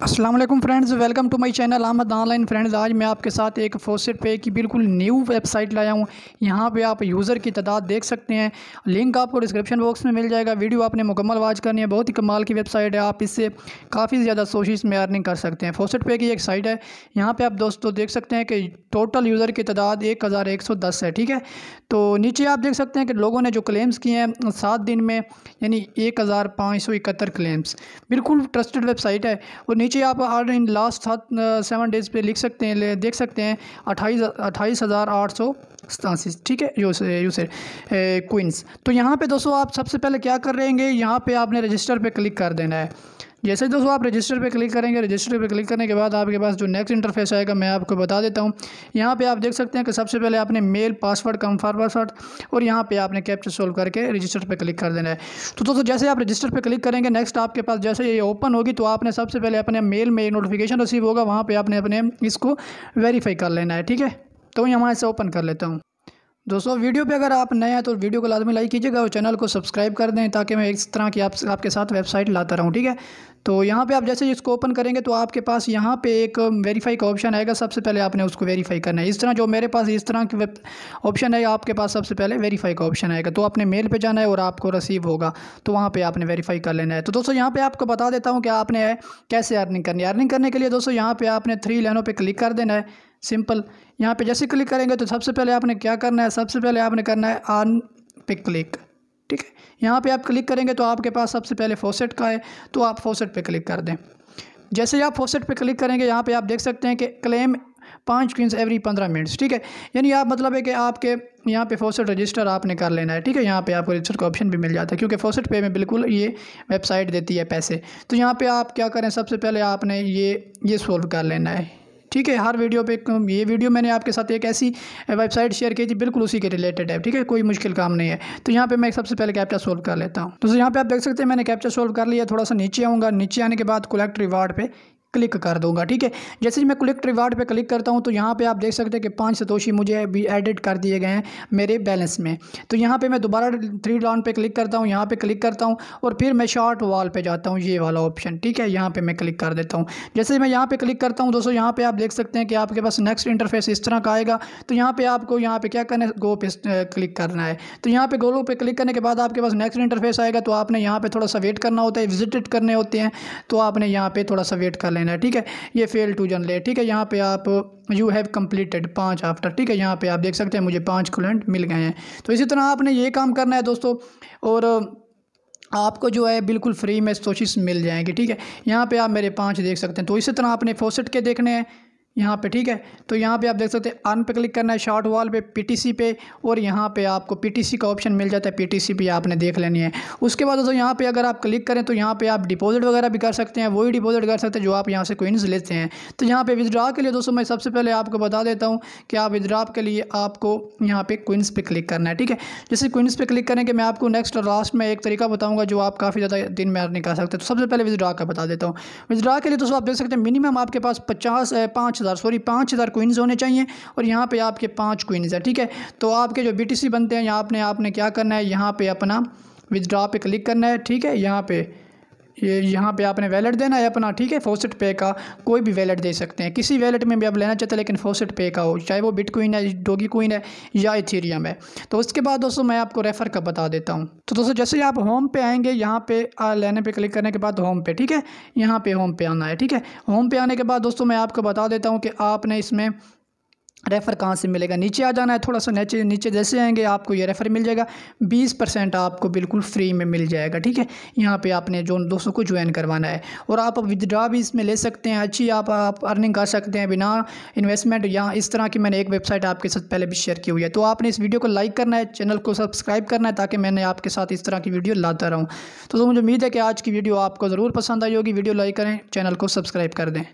वालेकुम friends welcome to my channel Ahmad online friends आज मैं आपके साथ एक फोसेट पे की बिल्कुल न्यू वेबसाइट लाया हूँ यहाँ पे आप यूज़र की तादाद देख सकते हैं लिंक आपको डिस्क्रिप्शन बॉक्स में मिल जाएगा वीडियो आपने मुकम्मल वाच करनी है बहुत ही कमाल की वेबसाइट है आप इससे काफ़ी ज़्यादा सोशिस में अर्निंग कर सकते हैं फोसेट पे की एक साइट है यहाँ पर आप दोस्तों देख सकते हैं कि टोटल यूज़र की तादाद एक हज़ार एक सौ दस है ठीक है तो नीचे आप देख सकते हैं कि लोगों ने जो क्लेम्स किए हैं सात दिन में यानी एक हज़ार पाँच सौ इकहत्तर क्लेम्स बिल्कुल ट्रस्टेड वेबसाइट है और नीचे आप हर इन लास्ट सात सेवन डेज़ पे लिख सकते हैं देख सकते हैं अट्ठाईस अट्ठाईस हज़ार आठ सौ सतासी ठीक है यू से क्विंस तो यहाँ पे दोस्तों आप सबसे पहले क्या कर हैं यहाँ पे आपने रजिस्टर पे क्लिक कर देना है जैसे दोस्तों आप रजिस्टर पर क्लिक करेंगे रजिस्टर पर क्लिक करने के बाद आपके पास जो नेक्स्ट इंटरफेस आएगा मैं आपको बता देता हूँ यहाँ पर आप देख सकते हैं कि सबसे पहले आपने मेल पासवर्ड कम्फर्म पासवर्ड और यहाँ पर आपने कैप्चर सोल्व करके रजिस्टर पर क्लिक कर देना है तो दोस्तों जैसे आप रजिस्टर पर क्लिक करेंगे नेक्स्ट आपके पास जैसे ये ओपन होगी तो आपने सबसे पहले अपने मेल में नोटिफिकेशन रिसीव होगा वहाँ पर आपने अपने इसको वेरीफाई कर लेना है ठीक है तो यहाँ से ओपन कर लेता हूँ दोस्तों वीडियो पे अगर आप नए हैं तो वीडियो को लाजमी लाइक कीजिएगा और चैनल को सब्सक्राइब कर दें ताकि मैं इस तरह की आप आपके साथ वेबसाइट लाता रहूं ठीक है तो यहाँ पे आप जैसे इसको ओपन करेंगे तो आपके पास यहाँ पे एक वेरीफाई का ऑप्शन आएगा सबसे पहले आपने उसको वेरीफाई करना है इस तरह जो मेरे पास इस तरह की ऑप्शन है आपके पास सबसे पहले वेरीफाई का ऑप्शन आएगा तो आपने मेल पर जाना है और आपको रसीव होगा तो वहाँ पर आपने वेरीफाई कर लेना है तो दोस्तों यहाँ पर आपको बता देता हूँ कि आपने कैसे अर्निंग करनी है अर्निंग करने के लिए दोस्तों यहाँ पर आपने थ्री लाइनों पर क्लिक कर देना है सिंपल यहाँ पे जैसे क्लिक करेंगे तो सबसे पहले आपने क्या करना है सबसे पहले आपने करना है आन पे क्लिक ठीक है यहाँ पे आप क्लिक करेंगे तो आपके पास सबसे पहले फोसेट का है तो आप फोसेट पे क्लिक कर दें जैसे ही आप फोसेट पे क्लिक करेंगे यहाँ पे आप देख सकते हैं कि क्लेम पाँच क्वींस एवरी पंद्रह मिनट्स ठीक है यानी आप मतलब है कि आपके यहाँ पे फोसेट रजिस्टर आपने कर लेना है ठीक है यहाँ पे आपको रजिस्टर का ऑप्शन भी मिल जाता है क्योंकि फोसेट पे में बिल्कुल ये वेबसाइट देती है पैसे तो यहाँ पे आप क्या करें सबसे पहले आपने ये ये सोल्व कर लेना है ठीक है हर वीडियो पे ये वीडियो मैंने आपके साथ एक ऐसी वेबसाइट शेयर की थी बिल्कुल उसी के रिलेटेड है ठीक है कोई मुश्किल काम नहीं है तो यहाँ पे मैं सबसे पहले कैप्चा सोल्व कर लेता हूँ तो यहाँ पे आप देख सकते हैं मैंने कैप्चा सोल्व कर लिया थोड़ा सा नीचे आऊँगा नीचे आने के बाद कलेक्ट रिवार्ड पे क्लिक कर दूंगा ठीक है जैसे मैं क्लिक रिवार्ड पर क्लिक करता हूँ तो यहाँ पर आप देख सकते हैं कि पाँच सतोशी मुझे भी एडिट कर दिए गए हैं मेरे बैलेंस में तो यहाँ पर मैं दोबारा थ्री डाउन पर क्लिक करता हूँ यहाँ पर क्लिक करता हूँ और फिर मैं शॉर्ट वॉल पर जाता हूँ ये वाला ऑप्शन ठीक है यहाँ पर मैं क्लिक कर देता हूँ जैसे मैं यहाँ पर क्लिक करता हूँ दोस्तों यहाँ पर आप देख सकते हैं कि आपके पास नेक्स्ट इंटरफेस इस तरह का आएगा तो यहाँ पर आपको यहाँ पर क्या करना है गो पे क्लिक करना है तो यहाँ पर गोलो पे क्लिक करने के बाद आपके पास नेक्स्ट इंटरफेस आएगा तो आपने यहाँ पर थोड़ा सा वेट करना होता है विजिट करने होते हैं तो आपने यहाँ पर थोड़ा सा वेट कर लेना जनरेशन है ठीक है ये फेल टू जनरेट ठीक है यहाँ पे आप यू हैव कंप्लीटेड पाँच आफ्टर ठीक है यहाँ पे आप देख सकते हैं मुझे पाँच क्लेंट मिल गए हैं तो इसी तरह आपने ये काम करना है दोस्तों और आपको जो है बिल्कुल फ्री में सोशिस मिल जाएंगे ठीक है यहाँ पे आप मेरे पाँच देख सकते हैं तो इसी तरह आपने फोसेट के देखने हैं यहाँ पे ठीक है तो यहाँ पे आप देख सकते हैं अन पे क्लिक करना है शॉर्ट वॉल पे पीटीसी पे और यहाँ पे आपको पीटीसी का ऑप्शन मिल जाता है पीटीसी पे आपने देख लेनी है उसके बाद दोस्तों यहाँ पे अगर आप क्लिक करें तो यहाँ पे आप डिपॉजिट वगैरह भी कर सकते हैं वही डिपॉजिट कर सकते हैं जो आप यहाँ से कोइंस लेते हैं तो यहाँ पर विदड्रा के लिए दोस्तों मैं सबसे पहले आपको बता देता हूँ कि आप विदड्रा के लिए आपको यहाँ पर कोइंस पर क्लिक करना है ठीक है जैसे कोइंस पर क्लिक करेंगे मैं आपको नेक्स्ट और लास्ट में एक तरीका बताऊँगा जो आप काफ़ी ज़्यादा दिन में निकाल सकते हैं तो सबसे पहले विदड्रा का बता देता हूँ विदड्रा के लिए दोस्तों आप देख सकते हैं मिनिमम आपके पास पचास पाँच हज़ार सॉरी पाँच हज़ार कोइंस होने चाहिए और यहाँ पे आपके पाँच कोइंस है ठीक है तो आपके जो बी बनते हैं यहाँ आपने आपने क्या करना है यहाँ पे अपना विदड्रॉ पे क्लिक करना है ठीक है यहाँ पे ये यहाँ पे आपने वैलेट देना है अपना ठीक है फोसेट पे का कोई भी वैलेट दे सकते हैं किसी वैलेट में भी आप लेना चाहते हैं लेकिन फोसेट पे का हो चाहे वो बिटकॉइन है डोगी कोइन है या इथेरियम है तो उसके बाद दोस्तों मैं आपको रेफ़र का बता देता हूँ तो दोस्तों जैसे ही आप होम पे आएंगे यहाँ पे लेने पे क्लिक करने के बाद होम पे ठीक है यहाँ पे होम पे आना है ठीक है होम पे आने के बाद दोस्तों मैं आपको बता देता हूँ कि आपने इसमें रेफ़र कहाँ से मिलेगा नीचे आ जाना है थोड़ा सा नीचे नीचे जैसे आएंगे आपको ये रेफ़र मिल जाएगा बीस परसेंट आपको बिल्कुल फ्री में मिल जाएगा ठीक है यहाँ पे आपने जो दोस्तों को ज्वाइन करवाना है और आप विदड्रा भी इसमें ले सकते हैं अच्छी आप आप अर्निंग कर सकते हैं बिना इन्वेस्टमेंट या इस तरह की मैंने एक वेबसाइट आपके साथ पहले भी शेयर की हुई है तो आपने इस वीडियो को लाइक करना है चैनल को सब्सक्राइब करना है ताकि मैंने आपके साथ इस तरह की वीडियो लाता रहूँ तो मुझे उम्मीद है कि आज की वीडियो आपको ज़रूर पसंद आई होगी वीडियो लाइक करें चैनल को सब्सक्राइब कर दें